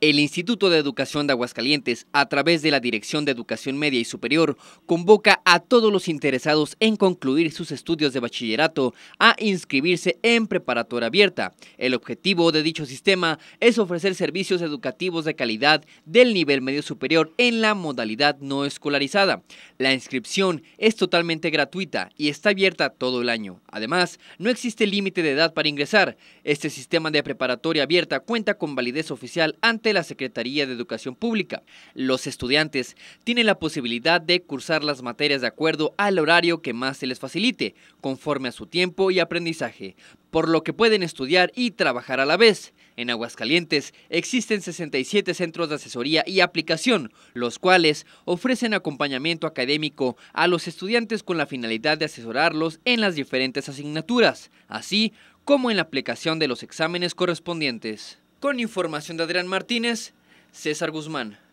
El Instituto de Educación de Aguascalientes, a través de la Dirección de Educación Media y Superior, convoca a todos los interesados en concluir sus estudios de bachillerato a inscribirse en preparatoria abierta. El objetivo de dicho sistema es ofrecer servicios educativos de calidad del nivel medio superior en la modalidad no escolarizada. La inscripción es totalmente gratuita y está abierta todo el año. Además, no existe límite de edad para ingresar. Este sistema de preparatoria abierta cuenta con validez oficial ante la Secretaría de Educación Pública. Los estudiantes tienen la posibilidad de cursar las materias de acuerdo al horario que más se les facilite, conforme a su tiempo y aprendizaje, por lo que pueden estudiar y trabajar a la vez. En Aguascalientes existen 67 centros de asesoría y aplicación, los cuales ofrecen acompañamiento académico a los estudiantes con la finalidad de asesorarlos en las diferentes asignaturas, así como en la aplicación de los exámenes correspondientes. Con información de Adrián Martínez, César Guzmán.